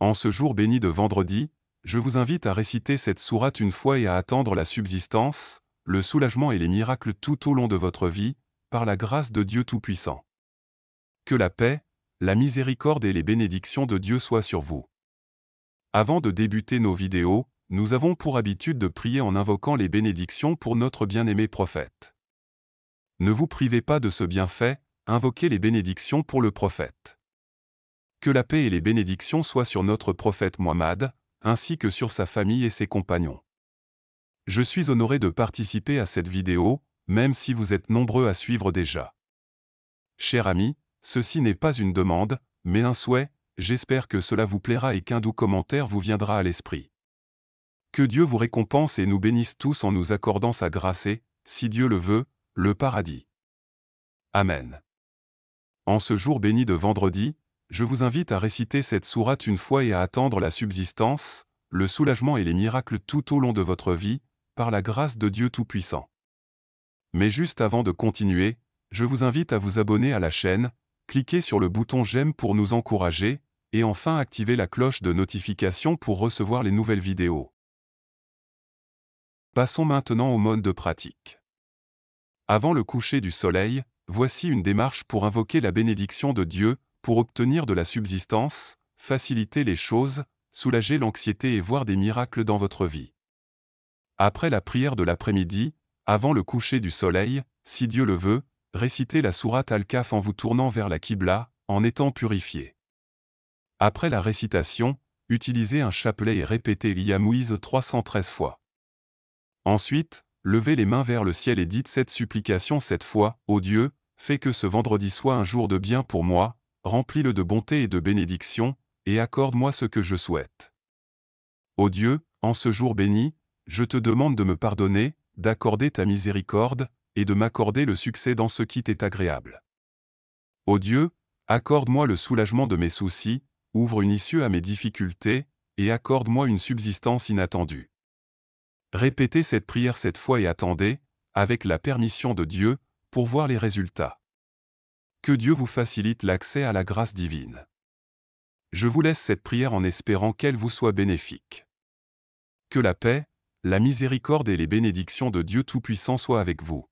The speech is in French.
En ce jour béni de vendredi, je vous invite à réciter cette sourate une fois et à attendre la subsistance, le soulagement et les miracles tout au long de votre vie, par la grâce de Dieu Tout-Puissant. Que la paix, la miséricorde et les bénédictions de Dieu soient sur vous. Avant de débuter nos vidéos, nous avons pour habitude de prier en invoquant les bénédictions pour notre bien-aimé prophète. Ne vous privez pas de ce bienfait, invoquez les bénédictions pour le prophète. Que la paix et les bénédictions soient sur notre prophète Mohammed, ainsi que sur sa famille et ses compagnons. Je suis honoré de participer à cette vidéo, même si vous êtes nombreux à suivre déjà. Cher ami, ceci n'est pas une demande, mais un souhait, j'espère que cela vous plaira et qu'un doux commentaire vous viendra à l'esprit. Que Dieu vous récompense et nous bénisse tous en nous accordant sa grâce et, si Dieu le veut, le paradis. Amen. En ce jour béni de vendredi, je vous invite à réciter cette sourate une fois et à attendre la subsistance, le soulagement et les miracles tout au long de votre vie, par la grâce de Dieu Tout-Puissant. Mais juste avant de continuer, je vous invite à vous abonner à la chaîne, cliquez sur le bouton j'aime pour nous encourager, et enfin activer la cloche de notification pour recevoir les nouvelles vidéos. Passons maintenant au mode de pratique. Avant le coucher du soleil, voici une démarche pour invoquer la bénédiction de Dieu, pour obtenir de la subsistance, faciliter les choses, soulager l'anxiété et voir des miracles dans votre vie. Après la prière de l'après-midi, avant le coucher du soleil, si Dieu le veut, récitez la sourate Al-Kaf en vous tournant vers la Qibla, en étant purifié. Après la récitation, utilisez un chapelet et répétez l'Iamouïse 313 fois. Ensuite, levez les mains vers le ciel et dites cette supplication cette fois, Ô Dieu, fais que ce vendredi soit un jour de bien pour moi, remplis-le de bonté et de bénédiction, et accorde-moi ce que je souhaite. Ô Dieu, en ce jour béni, je te demande de me pardonner, d'accorder ta miséricorde, et de m'accorder le succès dans ce qui t'est agréable. Ô Dieu, accorde-moi le soulagement de mes soucis, ouvre une issue à mes difficultés, et accorde-moi une subsistance inattendue. Répétez cette prière cette fois et attendez, avec la permission de Dieu, pour voir les résultats. Que Dieu vous facilite l'accès à la grâce divine. Je vous laisse cette prière en espérant qu'elle vous soit bénéfique. Que la paix, la miséricorde et les bénédictions de Dieu Tout-Puissant soient avec vous.